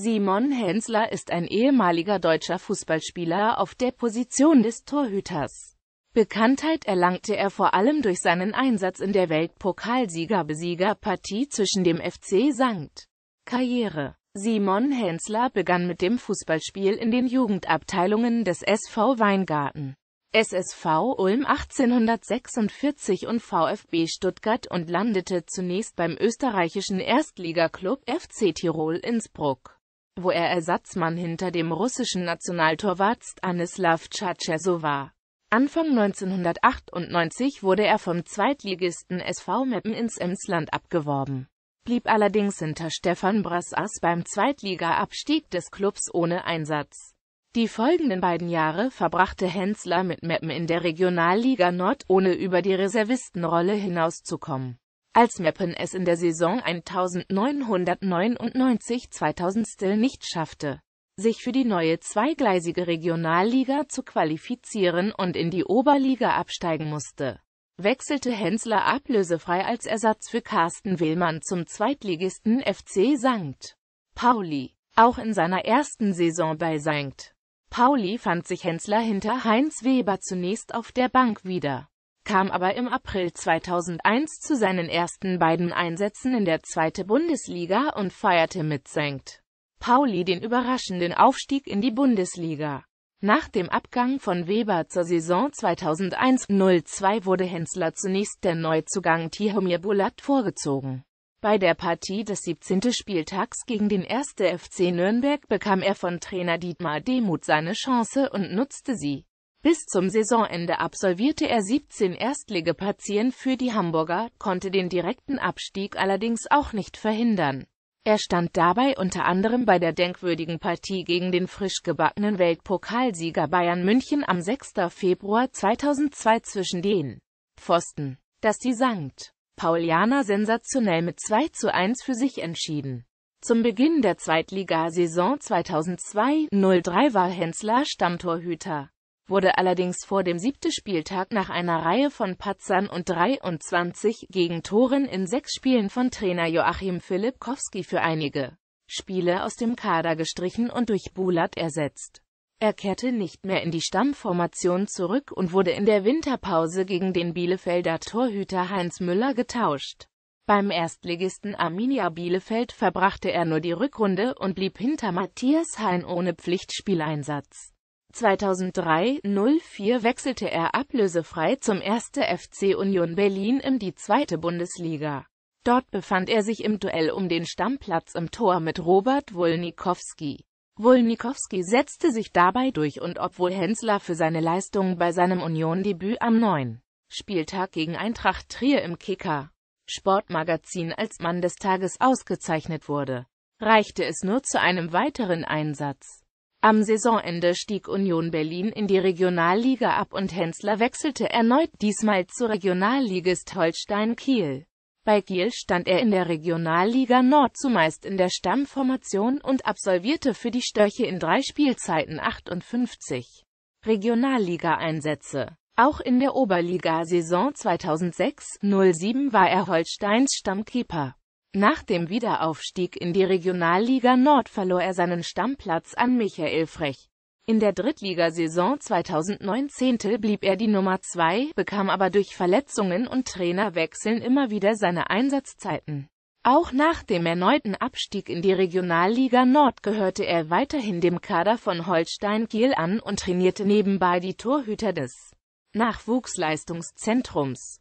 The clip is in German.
Simon Hensler ist ein ehemaliger deutscher Fußballspieler auf der Position des Torhüters. Bekanntheit erlangte er vor allem durch seinen Einsatz in der Weltpokalsieger-Besieger-Partie zwischen dem FC St. Karriere. Simon Hensler begann mit dem Fußballspiel in den Jugendabteilungen des SV Weingarten, SSV Ulm 1846 und VfB Stuttgart und landete zunächst beim österreichischen Erstligaklub FC Tirol Innsbruck wo er Ersatzmann hinter dem russischen Nationaltorwart Stanislav Tschatschesow war. Anfang 1998 wurde er vom Zweitligisten SV Meppen ins Emsland abgeworben, blieb allerdings hinter Stefan Brassas beim Zweitliga-Abstieg des Klubs ohne Einsatz. Die folgenden beiden Jahre verbrachte Hensler mit Meppen in der Regionalliga Nord, ohne über die Reservistenrolle hinauszukommen als Meppen es in der Saison 1999-2000 nicht schaffte, sich für die neue zweigleisige Regionalliga zu qualifizieren und in die Oberliga absteigen musste, wechselte Hensler ablösefrei als Ersatz für Carsten Willmann zum Zweitligisten FC St. Pauli. Auch in seiner ersten Saison bei St. Pauli fand sich Hensler hinter Heinz Weber zunächst auf der Bank wieder kam aber im April 2001 zu seinen ersten beiden Einsätzen in der zweiten Bundesliga und feierte mit St. Pauli den überraschenden Aufstieg in die Bundesliga. Nach dem Abgang von Weber zur Saison 2001-02 wurde Hensler zunächst der Neuzugang Tihomir Bulat vorgezogen. Bei der Partie des 17. Spieltags gegen den 1. FC Nürnberg bekam er von Trainer Dietmar Demuth seine Chance und nutzte sie. Bis zum Saisonende absolvierte er 17 Erstligapartien für die Hamburger, konnte den direkten Abstieg allerdings auch nicht verhindern. Er stand dabei unter anderem bei der denkwürdigen Partie gegen den frisch gebackenen Weltpokalsieger Bayern München am 6. Februar 2002 zwischen den Pfosten, dass die Sankt Paulianer sensationell mit 2 zu 1 für sich entschieden. Zum Beginn der Zweitligasaison 2002-03 war Hensler Stammtorhüter wurde allerdings vor dem siebten Spieltag nach einer Reihe von Patzern und 23 Gegentoren in sechs Spielen von Trainer Joachim Filipkowski für einige Spiele aus dem Kader gestrichen und durch Bulat ersetzt. Er kehrte nicht mehr in die Stammformation zurück und wurde in der Winterpause gegen den Bielefelder Torhüter Heinz Müller getauscht. Beim Erstligisten Arminia Bielefeld verbrachte er nur die Rückrunde und blieb hinter Matthias Hein ohne Pflichtspieleinsatz. 2003-04 wechselte er ablösefrei zum 1. FC Union Berlin in die zweite Bundesliga. Dort befand er sich im Duell um den Stammplatz im Tor mit Robert Wolnikowski. Wolnikowski setzte sich dabei durch und obwohl Hensler für seine Leistungen bei seinem Union-Debüt am 9. Spieltag gegen Eintracht Trier im Kicker Sportmagazin als Mann des Tages ausgezeichnet wurde, reichte es nur zu einem weiteren Einsatz. Am Saisonende stieg Union Berlin in die Regionalliga ab und Hensler wechselte erneut, diesmal zur Regionalligist Holstein Kiel. Bei Kiel stand er in der Regionalliga Nord zumeist in der Stammformation und absolvierte für die Störche in drei Spielzeiten 58 Regionalligaeinsätze. Auch in der Oberliga-Saison 2006-07 war er Holsteins Stammkeeper. Nach dem Wiederaufstieg in die Regionalliga Nord verlor er seinen Stammplatz an Michael Frech. In der Drittligasaison 2019 blieb er die Nummer 2, bekam aber durch Verletzungen und Trainerwechseln immer wieder seine Einsatzzeiten. Auch nach dem erneuten Abstieg in die Regionalliga Nord gehörte er weiterhin dem Kader von Holstein Kiel an und trainierte nebenbei die Torhüter des Nachwuchsleistungszentrums.